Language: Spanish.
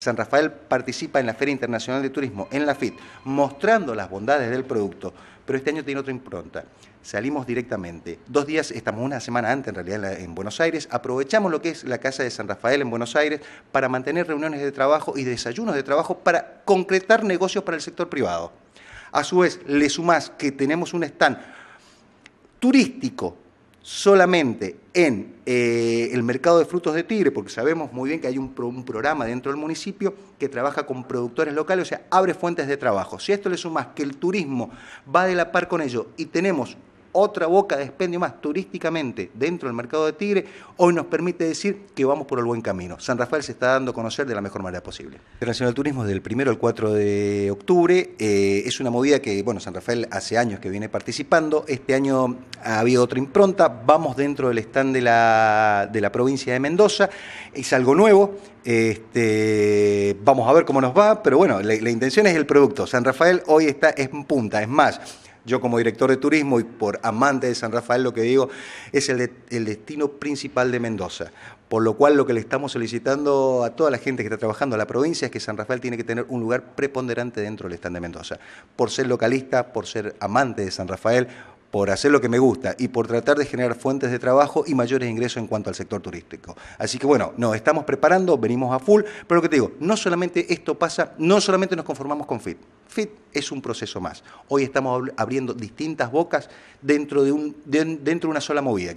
San Rafael participa en la Feria Internacional de Turismo, en la FIT, mostrando las bondades del producto, pero este año tiene otra impronta. Salimos directamente. Dos días, estamos una semana antes en realidad en Buenos Aires, aprovechamos lo que es la Casa de San Rafael en Buenos Aires para mantener reuniones de trabajo y desayunos de trabajo para concretar negocios para el sector privado. A su vez, le sumás que tenemos un stand turístico solamente en eh, el mercado de frutos de tigre, porque sabemos muy bien que hay un, programa dentro del municipio que trabaja con productores locales, o sea, abre fuentes de trabajo. Si esto le sumas que el turismo va de la par con ello y tenemos otra boca de expendio más turísticamente dentro del mercado de Tigre, hoy nos permite decir que vamos por el buen camino. San Rafael se está dando a conocer de la mejor manera posible. Internacional Turismo del 1 al 4 de octubre eh, es una movida que, bueno, San Rafael hace años que viene participando, este año ha habido otra impronta, vamos dentro del stand de la, de la provincia de Mendoza, es algo nuevo, este, vamos a ver cómo nos va, pero bueno, la, la intención es el producto. San Rafael hoy está en punta, es más, yo como director de turismo y por amante de San Rafael lo que digo es el, destino principal de Mendoza. Por lo cual lo que le estamos solicitando a toda la gente que está trabajando en la provincia es que San Rafael tiene que tener un lugar preponderante dentro del stand de Mendoza. Por ser localista, por ser amante de San Rafael, por hacer lo que me gusta y por tratar de generar fuentes de trabajo y mayores ingresos en cuanto al sector turístico. Así que bueno, nos estamos preparando, venimos a full, pero lo que te digo, no solamente esto pasa, no solamente nos conformamos con FIT. FIT es un proceso más. Hoy estamos abriendo distintas bocas dentro de, un, dentro de una sola movida.